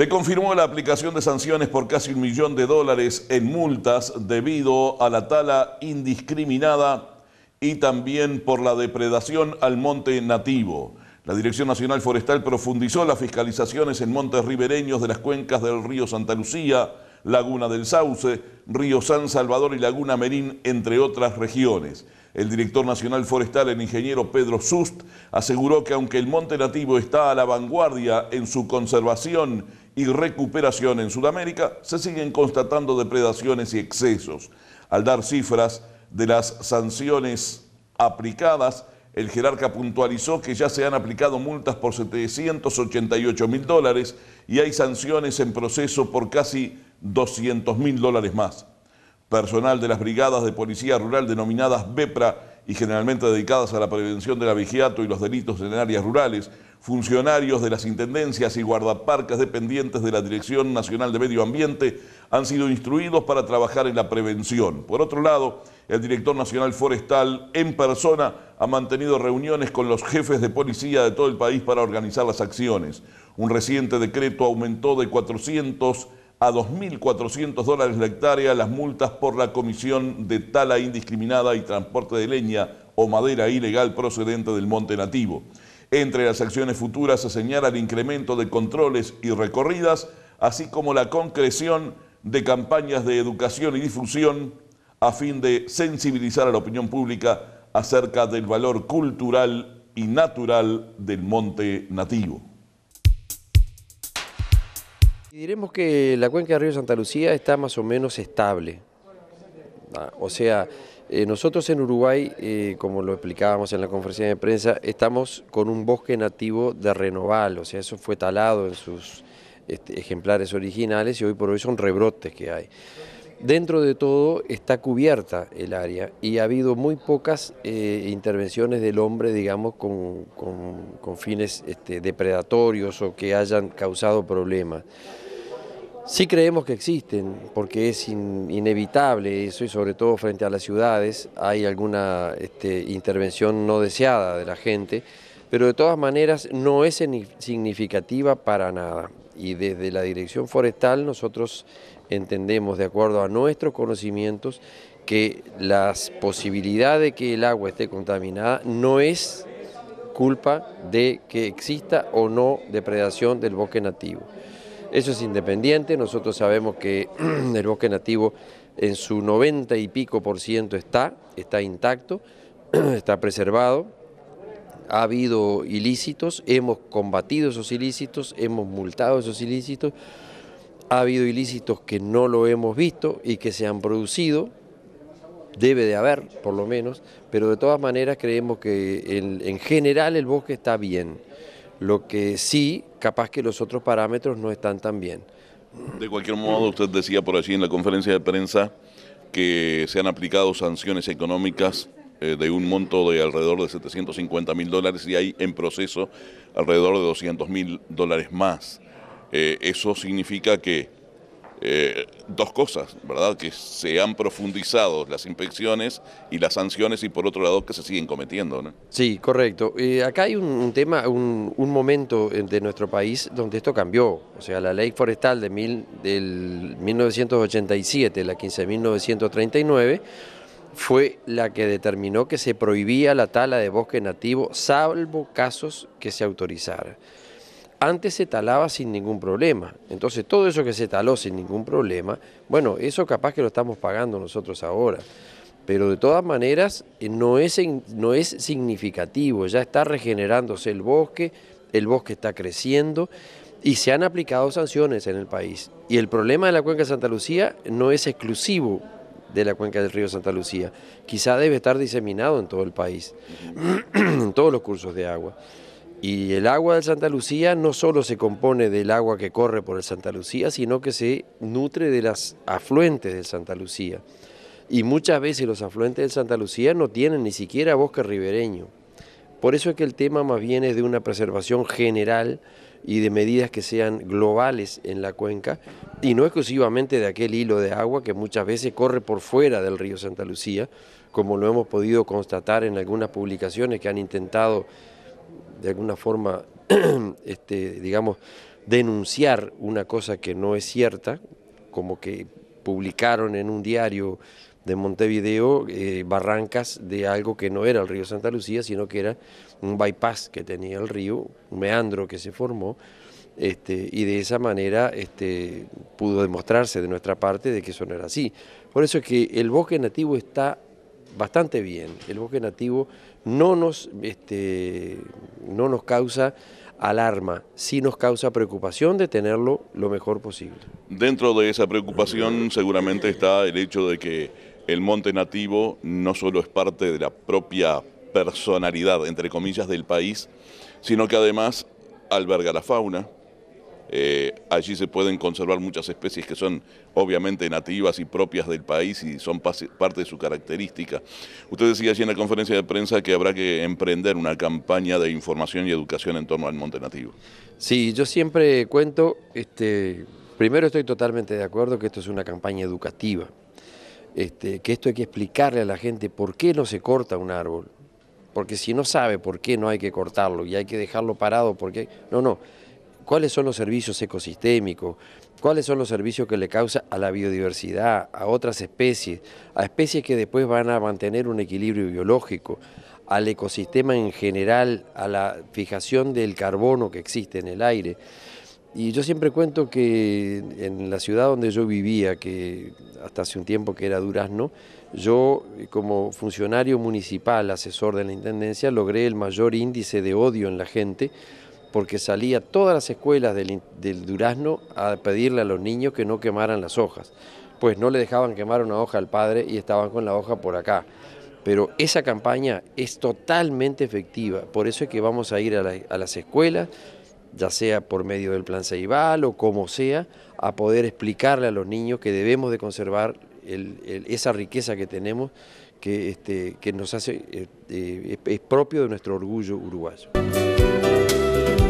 Se confirmó la aplicación de sanciones por casi un millón de dólares en multas debido a la tala indiscriminada y también por la depredación al monte nativo. La Dirección Nacional Forestal profundizó las fiscalizaciones en montes ribereños de las cuencas del río Santa Lucía, Laguna del Sauce, Río San Salvador y Laguna Merín, entre otras regiones. El director nacional forestal, el ingeniero Pedro Sust, aseguró que aunque el monte nativo está a la vanguardia en su conservación y recuperación en Sudamérica, se siguen constatando depredaciones y excesos. Al dar cifras de las sanciones aplicadas, el jerarca puntualizó que ya se han aplicado multas por 788 mil dólares y hay sanciones en proceso por casi 200 mil dólares más. Personal de las brigadas de policía rural denominadas BEPRA y generalmente dedicadas a la prevención del abigeato y los delitos en áreas rurales, Funcionarios de las intendencias y guardaparques dependientes de la Dirección Nacional de Medio Ambiente han sido instruidos para trabajar en la prevención. Por otro lado, el director nacional forestal en persona ha mantenido reuniones con los jefes de policía de todo el país para organizar las acciones. Un reciente decreto aumentó de 400 a 2.400 dólares la hectárea las multas por la comisión de tala indiscriminada y transporte de leña o madera ilegal procedente del monte nativo. Entre las acciones futuras se señala el incremento de controles y recorridas, así como la concreción de campañas de educación y difusión a fin de sensibilizar a la opinión pública acerca del valor cultural y natural del monte nativo. Diremos que la cuenca del río Santa Lucía está más o menos estable. Ah, o sea, eh, nosotros en Uruguay, eh, como lo explicábamos en la conferencia de prensa, estamos con un bosque nativo de renoval, o sea, eso fue talado en sus este, ejemplares originales y hoy por hoy son rebrotes que hay. Dentro de todo está cubierta el área y ha habido muy pocas eh, intervenciones del hombre, digamos, con, fines este, depredatorios o que hayan causado problemas. Sí creemos que existen, porque es inevitable eso y sobre todo frente a las ciudades hay alguna este, intervención no deseada de la gente, pero de todas maneras no es significativa para nada. Y desde la Dirección Forestal nosotros entendemos, de acuerdo a nuestros conocimientos, que la posibilidad de que el agua esté contaminada no es culpa de que exista o no depredación del bosque nativo. Eso es independiente, nosotros sabemos que el bosque nativo en su 90 y pico por ciento está, está intacto, está preservado, ha habido ilícitos, hemos combatido esos ilícitos, hemos multado esos ilícitos, ha habido ilícitos que no lo hemos visto y que se han producido, debe de haber por lo menos, pero de todas maneras creemos que en general el bosque está bien. Lo que sí, capaz que los otros parámetros no están tan bien. De cualquier modo, usted decía por allí en la conferencia de prensa que se han aplicado sanciones económicas eh, de un monto de alrededor de 750 mil dólares y hay en proceso alrededor de 200 mil dólares más. Eh, eso significa que eh, dos cosas, ¿verdad? Que se han profundizado las inspecciones y las sanciones y por otro lado que se siguen cometiendo, ¿no? Sí, correcto. Eh, acá hay un, tema, un, momento eh, de nuestro país donde esto cambió. O sea, la ley forestal de mil, del 1987, la 15.939, fue la que determinó que se prohibía la tala de bosque nativo, salvo casos que se autorizaran antes se talaba sin ningún problema. Entonces todo eso que se taló sin ningún problema, bueno, eso capaz que lo estamos pagando nosotros ahora. Pero de todas maneras eh, no es, no es significativo, ya está regenerándose el bosque, el bosque está creciendo y se han aplicado sanciones en el país. Y el problema de la cuenca de Santa Lucía no es exclusivo de la cuenca del río Santa Lucía, quizá debe estar diseminado en todo el país, en todos los cursos de agua. Y el agua de Santa Lucía no solo se compone del agua que corre por el Santa Lucía, sino que se nutre de las afluentes del Santa Lucía. Y muchas veces los afluentes del Santa Lucía no tienen ni siquiera bosque ribereño. Por eso es que el tema más bien es de una preservación general y de medidas que sean globales en la cuenca y no exclusivamente de aquel hilo de agua que muchas veces corre por fuera del río Santa Lucía, como lo hemos podido constatar en algunas publicaciones que han intentado de alguna forma, este, digamos, denunciar una cosa que no es cierta, como que publicaron en un diario de Montevideo eh, barrancas de algo que no era el río Santa Lucía, sino que era un bypass que tenía el río, un meandro que se formó, este, y de esa manera este, pudo demostrarse de nuestra parte de que eso no era así. Por eso es que el bosque nativo está bastante bien. El bosque nativo no nos, este, no nos causa alarma, sí nos causa preocupación de tenerlo lo mejor posible. Dentro de esa preocupación seguramente está el hecho de que el monte nativo no solo es parte de la propia personalidad, entre comillas, del país, sino que además alberga la fauna, eh, allí se pueden conservar muchas especies que son obviamente nativas y propias del país y son parte de su característica. Usted decía allí en la conferencia de prensa que habrá que emprender una campaña de información y educación en torno al monte nativo. Sí, yo siempre cuento, este, primero estoy totalmente de acuerdo que esto es una campaña educativa, este, que esto hay que explicarle a la gente por qué no se corta un árbol, porque si no sabe por qué no hay que cortarlo y hay que dejarlo parado, porque no, no cuáles son los servicios ecosistémicos, cuáles son los servicios que le causa a la biodiversidad, a otras especies, a especies que después van a mantener un equilibrio biológico, al ecosistema en general, a la fijación del carbono que existe en el aire. Y yo siempre cuento que en la ciudad donde yo vivía, que hasta hace un tiempo que era Durazno, yo como funcionario municipal, asesor de la Intendencia, logré el mayor índice de odio en la gente porque salía todas las escuelas del, durazno a pedirle a los niños que no quemaran las hojas. Pues no le dejaban quemar una hoja al padre y estaban con la hoja por acá. Pero esa campaña es totalmente efectiva, por eso es que vamos a ir a, las escuelas, ya sea por medio del plan Ceibal o como sea, a poder explicarle a los niños que debemos de conservar esa riqueza que tenemos que, este, que nos hace, eh, eh, es propio de nuestro orgullo uruguayo. you